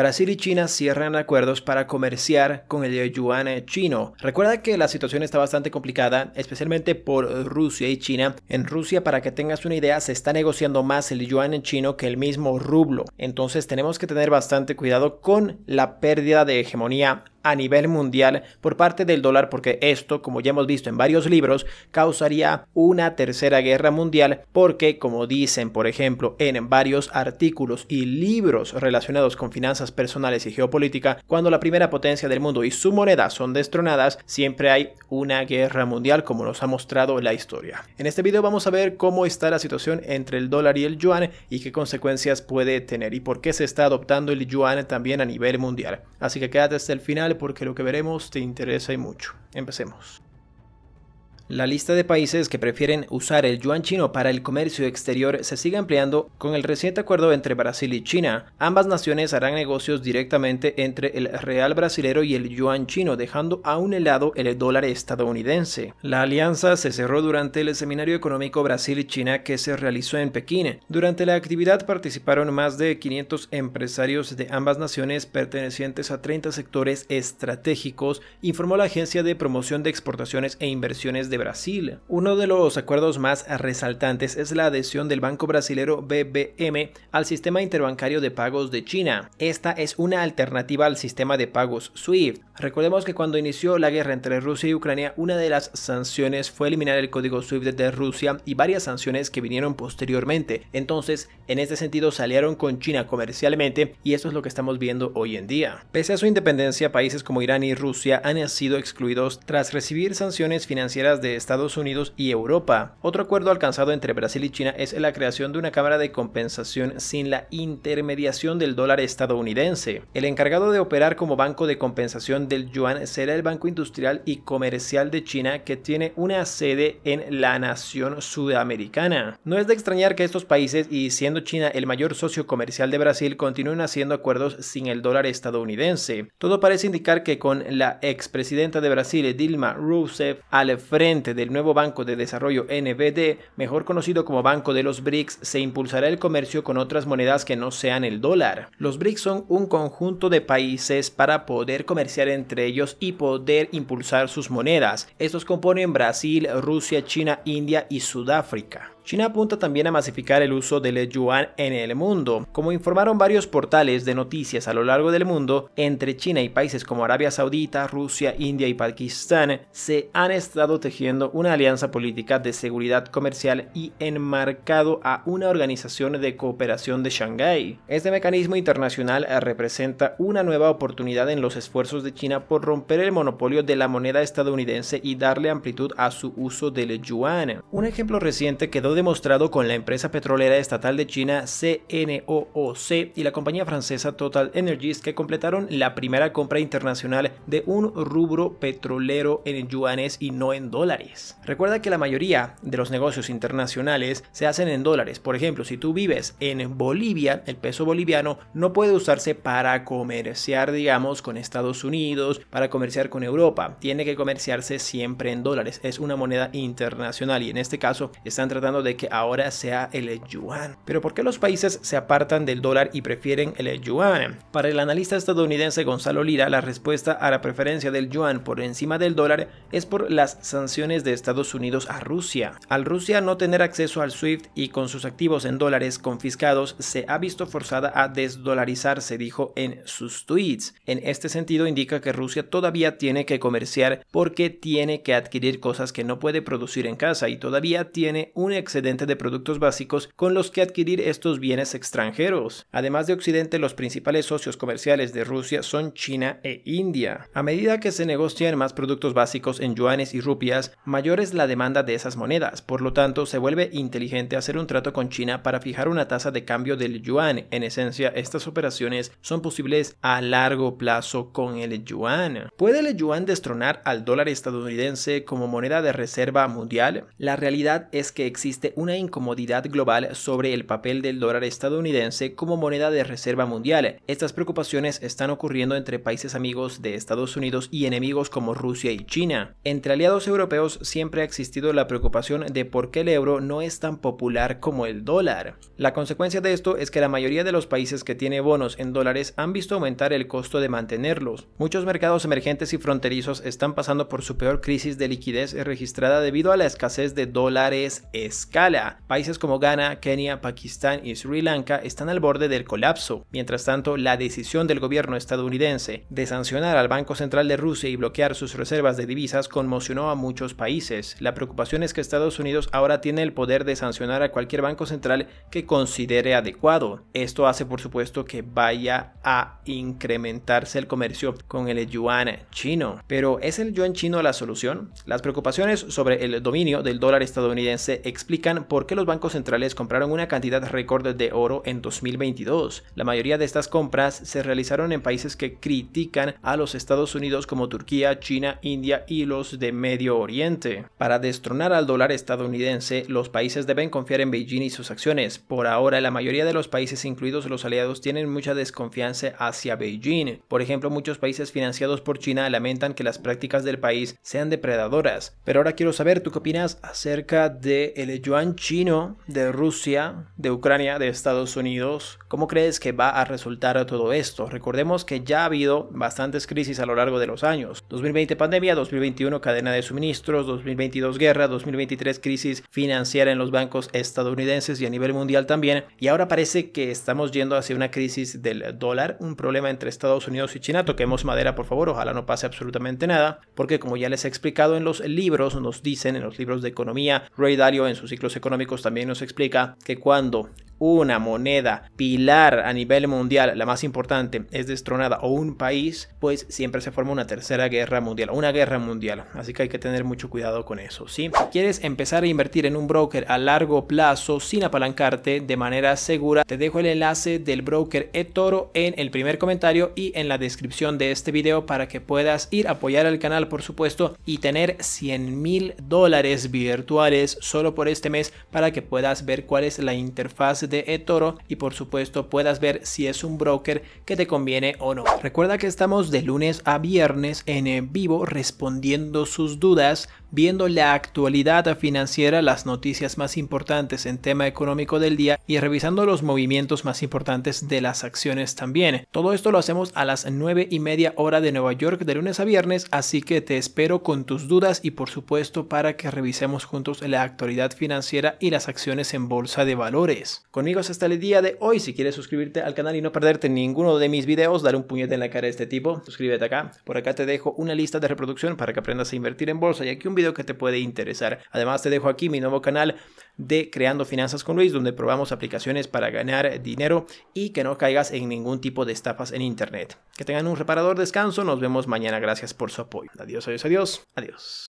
Brasil y China cierran acuerdos para comerciar con el yuan chino. Recuerda que la situación está bastante complicada, especialmente por Rusia y China. En Rusia, para que tengas una idea, se está negociando más el yuan chino que el mismo rublo. Entonces tenemos que tener bastante cuidado con la pérdida de hegemonía a nivel mundial por parte del dólar porque esto, como ya hemos visto en varios libros, causaría una tercera guerra mundial porque, como dicen, por ejemplo, en varios artículos y libros relacionados con finanzas personales y geopolítica, cuando la primera potencia del mundo y su moneda son destronadas, siempre hay una guerra mundial como nos ha mostrado la historia. En este video vamos a ver cómo está la situación entre el dólar y el yuan y qué consecuencias puede tener y por qué se está adoptando el yuan también a nivel mundial. Así que quédate hasta el final porque lo que veremos te interesa y mucho. Empecemos. La lista de países que prefieren usar el yuan chino para el comercio exterior se sigue ampliando con el reciente acuerdo entre Brasil y China. Ambas naciones harán negocios directamente entre el real brasilero y el yuan chino, dejando a un helado el dólar estadounidense. La alianza se cerró durante el Seminario Económico Brasil-China que se realizó en Pekín. Durante la actividad participaron más de 500 empresarios de ambas naciones pertenecientes a 30 sectores estratégicos, informó la Agencia de Promoción de Exportaciones e Inversiones de Brasil. Uno de los acuerdos más resaltantes es la adhesión del banco brasilero BBM al sistema interbancario de pagos de China. Esta es una alternativa al sistema de pagos SWIFT. Recordemos que cuando inició la guerra entre Rusia y Ucrania, una de las sanciones fue eliminar el código SWIFT de Rusia y varias sanciones que vinieron posteriormente. Entonces, en este sentido, se aliaron con China comercialmente y eso es lo que estamos viendo hoy en día. Pese a su independencia, países como Irán y Rusia han sido excluidos tras recibir sanciones financieras de Estados Unidos y Europa. Otro acuerdo alcanzado entre Brasil y China es la creación de una Cámara de Compensación sin la intermediación del dólar estadounidense. El encargado de operar como banco de compensación del yuan será el Banco Industrial y Comercial de China que tiene una sede en la nación sudamericana. No es de extrañar que estos países, y siendo China el mayor socio comercial de Brasil, continúen haciendo acuerdos sin el dólar estadounidense. Todo parece indicar que con la expresidenta de Brasil, Dilma Rousseff, al frente del nuevo Banco de Desarrollo NBD, mejor conocido como Banco de los BRICS, se impulsará el comercio con otras monedas que no sean el dólar. Los BRICS son un conjunto de países para poder comerciar entre ellos y poder impulsar sus monedas. Estos componen Brasil, Rusia, China, India y Sudáfrica. China apunta también a masificar el uso del yuan en el mundo. Como informaron varios portales de noticias a lo largo del mundo, entre China y países como Arabia Saudita, Rusia, India y Pakistán se han estado tejiendo una alianza política de seguridad comercial y enmarcado a una organización de cooperación de Shanghái. Este mecanismo internacional representa una nueva oportunidad en los esfuerzos de China por romper el monopolio de la moneda estadounidense y darle amplitud a su uso del yuan. Un ejemplo reciente quedó demostrado con la empresa petrolera estatal de China CNOOC y la compañía francesa Total Energies que completaron la primera compra internacional de un rubro petrolero en yuanes y no en dólares. Recuerda que la mayoría de los negocios internacionales se hacen en dólares. Por ejemplo, si tú vives en Bolivia, el peso boliviano no puede usarse para comerciar, digamos, con Estados Unidos, para comerciar con Europa. Tiene que comerciarse siempre en dólares. Es una moneda internacional y en este caso están tratando de que ahora sea el yuan. Pero ¿por qué los países se apartan del dólar y prefieren el yuan? Para el analista estadounidense Gonzalo Lira, la respuesta a la preferencia del yuan por encima del dólar es por las sanciones de Estados Unidos a Rusia. Al Rusia no tener acceso al SWIFT y con sus activos en dólares confiscados, se ha visto forzada a se dijo en sus tweets. En este sentido indica que Rusia todavía tiene que comerciar porque tiene que adquirir cosas que no puede producir en casa y todavía tiene un excedente de productos básicos con los que adquirir estos bienes extranjeros. Además de Occidente, los principales socios comerciales de Rusia son China e India. A medida que se negocian más productos básicos en yuanes y rupias, mayor es la demanda de esas monedas. Por lo tanto, se vuelve inteligente hacer un trato con China para fijar una tasa de cambio del yuan. En esencia, estas operaciones son posibles a largo plazo con el yuan. ¿Puede el yuan destronar al dólar estadounidense como moneda de reserva mundial? La realidad es que existe una incomodidad global sobre el papel del dólar estadounidense como moneda de reserva mundial. Estas preocupaciones están ocurriendo entre países amigos de Estados Unidos y enemigos como Rusia y China. Entre aliados europeos siempre ha existido la preocupación de por qué el euro no es tan popular como el dólar. La consecuencia de esto es que la mayoría de los países que tiene bonos en dólares han visto aumentar el costo de mantenerlos. Muchos mercados emergentes y fronterizos están pasando por su peor crisis de liquidez registrada debido a la escasez de dólares escasos escala. Países como Ghana, Kenia, Pakistán y Sri Lanka están al borde del colapso. Mientras tanto, la decisión del gobierno estadounidense de sancionar al Banco Central de Rusia y bloquear sus reservas de divisas conmocionó a muchos países. La preocupación es que Estados Unidos ahora tiene el poder de sancionar a cualquier banco central que considere adecuado. Esto hace por supuesto que vaya a incrementarse el comercio con el yuan chino. Pero ¿es el yuan chino la solución? Las preocupaciones sobre el dominio del dólar estadounidense explican por qué los bancos centrales compraron una cantidad récord de oro en 2022. La mayoría de estas compras se realizaron en países que critican a los Estados Unidos como Turquía, China, India y los de Medio Oriente. Para destronar al dólar estadounidense, los países deben confiar en Beijing y sus acciones. Por ahora, la mayoría de los países, incluidos los aliados, tienen mucha desconfianza hacia Beijing. Por ejemplo, muchos países financiados por China lamentan que las prácticas del país sean depredadoras. Pero ahora quiero saber, ¿tú qué opinas acerca de el chino de Rusia, de Ucrania, de Estados Unidos. ¿Cómo crees que va a resultar todo esto? Recordemos que ya ha habido bastantes crisis a lo largo de los años. 2020 pandemia, 2021 cadena de suministros, 2022 guerra, 2023 crisis financiera en los bancos estadounidenses y a nivel mundial también. Y ahora parece que estamos yendo hacia una crisis del dólar, un problema entre Estados Unidos y China. Toquemos madera, por favor, ojalá no pase absolutamente nada, porque como ya les he explicado en los libros, nos dicen en los libros de economía, Ray Dalio en sus los económicos también nos explica que cuando una moneda pilar a nivel mundial, la más importante, es destronada o un país, pues siempre se forma una tercera guerra mundial, una guerra mundial. Así que hay que tener mucho cuidado con eso, Si quieres empezar a invertir en un broker a largo plazo sin apalancarte de manera segura, te dejo el enlace del broker eToro en el primer comentario y en la descripción de este video para que puedas ir a apoyar al canal, por supuesto, y tener 100 mil dólares virtuales solo por este mes para que puedas ver cuál es la interfaz de eToro y por supuesto puedas ver si es un broker que te conviene o no. Recuerda que estamos de lunes a viernes en eh, vivo respondiendo sus dudas viendo la actualidad financiera, las noticias más importantes en tema económico del día y revisando los movimientos más importantes de las acciones también. Todo esto lo hacemos a las 9 y media hora de Nueva York de lunes a viernes, así que te espero con tus dudas y por supuesto para que revisemos juntos la actualidad financiera y las acciones en bolsa de valores. Conmigo hasta el día de hoy, si quieres suscribirte al canal y no perderte ninguno de mis videos, dale un puñete en la cara a este tipo, suscríbete acá, por acá te dejo una lista de reproducción para que aprendas a invertir en bolsa y aquí un que te puede interesar. Además, te dejo aquí mi nuevo canal de Creando Finanzas con Luis, donde probamos aplicaciones para ganar dinero y que no caigas en ningún tipo de estafas en Internet. Que tengan un reparador descanso, nos vemos mañana, gracias por su apoyo. Adiós, adiós, adiós, adiós.